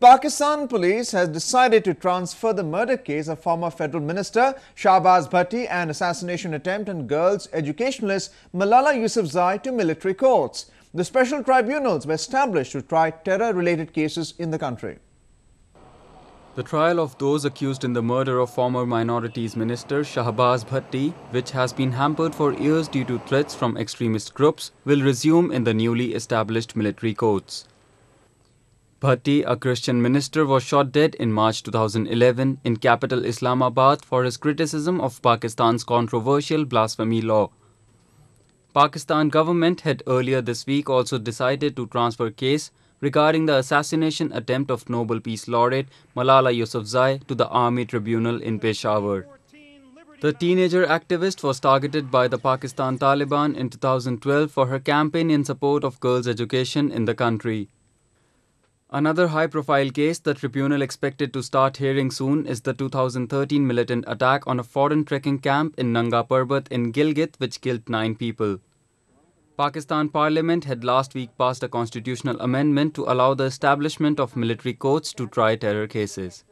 Pakistan police has decided to transfer the murder case of former federal minister Shahbaz Bhatti and assassination attempt on girls educationalist Malala Yousafzai to military courts. The special tribunals were established to try terror-related cases in the country. The trial of those accused in the murder of former minorities minister Shahbaz Bhatti, which has been hampered for years due to threats from extremist groups, will resume in the newly established military courts. Bhatti, a Christian minister, was shot dead in March 2011 in capital Islamabad for his criticism of Pakistan's controversial blasphemy law. Pakistan government had earlier this week also decided to transfer case regarding the assassination attempt of Nobel Peace laureate Malala Yousafzai to the Army Tribunal in Peshawar. The teenager activist was targeted by the Pakistan Taliban in 2012 for her campaign in support of girls' education in the country. Another high profile case the tribunal expected to start hearing soon is the 2013 militant attack on a foreign trekking camp in Nanga Parbat in Gilgit, which killed nine people. Pakistan Parliament had last week passed a constitutional amendment to allow the establishment of military courts to try terror cases.